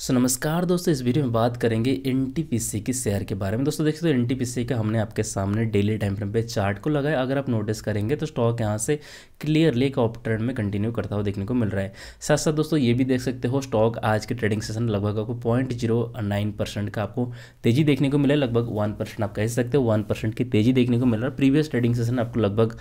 सो so, नमस्कार दोस्तों इस वीडियो में बात करेंगे एन की शेयर के बारे में दोस्तों देखिए तो एन का हमने आपके सामने डेली टाइम फ्रेम पे चार्ट को लगाया अगर आप नोटिस करेंगे तो स्टॉक यहाँ से क्लियर लेक अप ट्रेंड में कंटिन्यू करता हुआ देखने को मिल रहा है साथ साथ दोस्तों ये भी देख सकते हो स्टॉक आज के ट्रेडिंग सेशन लगभग आपको पॉइंट जीरो नाइन परसेंट का आपको तेजी देखने को मिला लगभग वन परसेंट आप कह सकते हो वन परसेंट की तेजी देखने को मिल रहा है प्रीवियस ट्रेडिंग सेशन आपको लगभग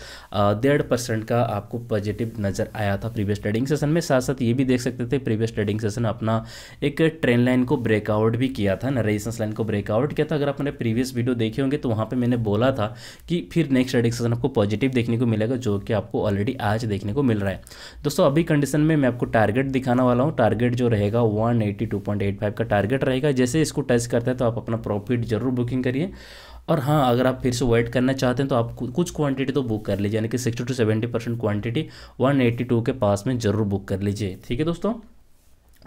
डेढ़ परसेंट का आपको पॉजिटिव नजर आया था प्रीवियस ट्रेडिंग सेशन में साथ साथ ये भी देख सकते थे प्रीवियस ट्रेडिंग सेशन अपना एक ट्रेंड लाइन को ब्रेकआउट भी किया था ना लाइन को ब्रेकआउट किया था अगर आपने प्रीवियस वीडियो देखे होंगे तो वहाँ पर मैंने बोला था कि फिर नेक्स्ट ट्रेडिंग सेशन आपको पॉजिटिव देखने को मिलेगा जो कि आपको ऑलरेडी ऑलरेडी आज देखने को मिल रहा है दोस्तों अभी कंडीशन में मैं आपको टारगेट दिखाना वाला हूँ टारगेट जो रहेगा वन का टारगेट रहेगा जैसे इसको टच करता है तो आप अपना प्रॉफिट जरूर बुकिंग करिए और हाँ अगर आप फिर से वेट करना चाहते हैं तो आप कुछ क्वांटिटी तो बुक कर लीजिए यानी कि 60 टू 70 परसेंट क्वांटिटी 182 के पास में ज़रूर बुक कर लीजिए ठीक है दोस्तों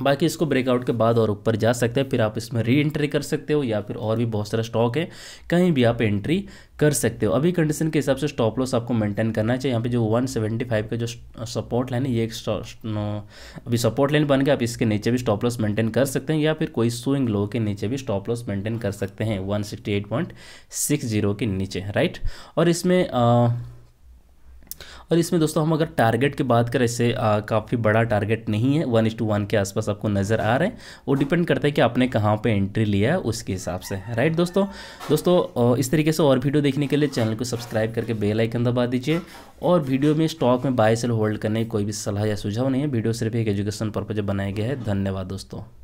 बाकी इसको ब्रेकआउट के बाद और ऊपर जा सकते हैं फिर आप इसमें री एंट्री कर सकते हो या फिर और भी बहुत सारा स्टॉक है कहीं भी आप एंट्री कर सकते हो अभी कंडीशन के हिसाब से स्टॉप लॉस आपको मेंटेन करना चाहिए यहाँ पे जो 175 का जो सपोर्ट लाइन है ये एक अभी सपोर्ट लाइन बन गया आप इसके नीचे भी स्टॉप लॉस मेंटेन कर सकते हैं या फिर कोई स्विंग लो के नीचे भी स्टॉप लॉस मेंटेन कर सकते हैं 168.60 के नीचे राइट और इसमें आ, और इसमें दोस्तों हम अगर टारगेट की बात करें इससे काफ़ी बड़ा टारगेट नहीं है वन टू वन के आसपास आपको नज़र आ रहे हैं वो डिपेंड करता है कि आपने कहाँ पर एंट्री लिया है उसके हिसाब से राइट दोस्तों दोस्तों इस तरीके से और वीडियो देखने के लिए चैनल को सब्सक्राइब करके बेल आइकन दबा दीजिए और वीडियो में स्टॉक में बाय सेल होल्ड करने की कोई भी सलाह या सुझाव नहीं है वीडियो सिर्फ एक एजुकेशन पर्पज बनाया गया है धन्यवाद दोस्तों